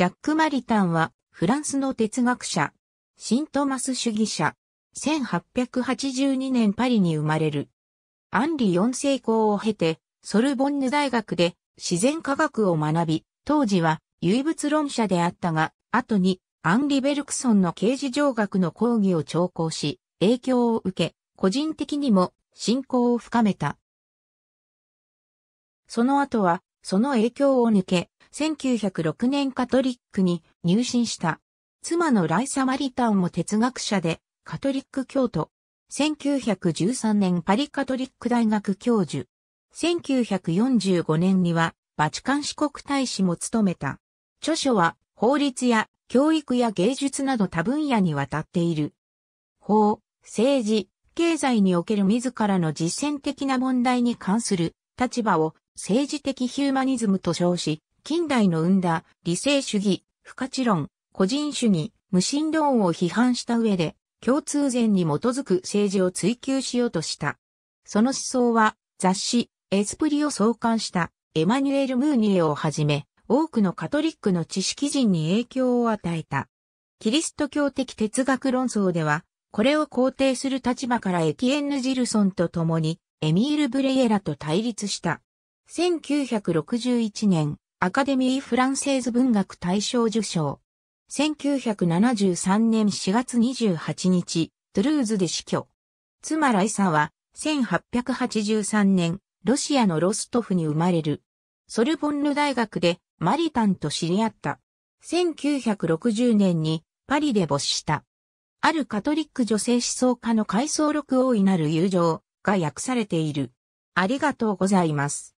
ジャック・マリタンは、フランスの哲学者、シントマス主義者、1882年パリに生まれる。アンリ4世公を経て、ソルボンヌ大学で自然科学を学び、当時は唯物論者であったが、後にアンリ・ベルクソンの刑事上学の講義を聴講し、影響を受け、個人的にも信仰を深めた。その後は、その影響を抜け、1906年カトリックに入信した。妻のライ・サマリタンも哲学者で、カトリック教徒。1913年パリカトリック大学教授。1945年には、バチカン四国大使も務めた。著書は、法律や教育や芸術など多分野にわたっている。法、政治、経済における自らの実践的な問題に関する立場を政治的ヒューマニズムと称し、近代の生んだ理性主義、不可知論、個人主義、無神論を批判した上で、共通善に基づく政治を追求しようとした。その思想は、雑誌、エスプリを創刊したエマニュエル・ムーニエをはじめ、多くのカトリックの知識人に影響を与えた。キリスト教的哲学論争では、これを肯定する立場からエティエンヌ・ジルソンと共に、エミール・ブレイエラと対立した。1961年、アカデミー・フランセーズ文学大賞受賞。1973年4月28日、トゥルーズで死去。妻ライサは、1883年、ロシアのロストフに生まれる。ソルボンヌ大学でマリタンと知り合った。1960年にパリで没した。あるカトリック女性思想家の回想録大いなる友情が訳されている。ありがとうございます。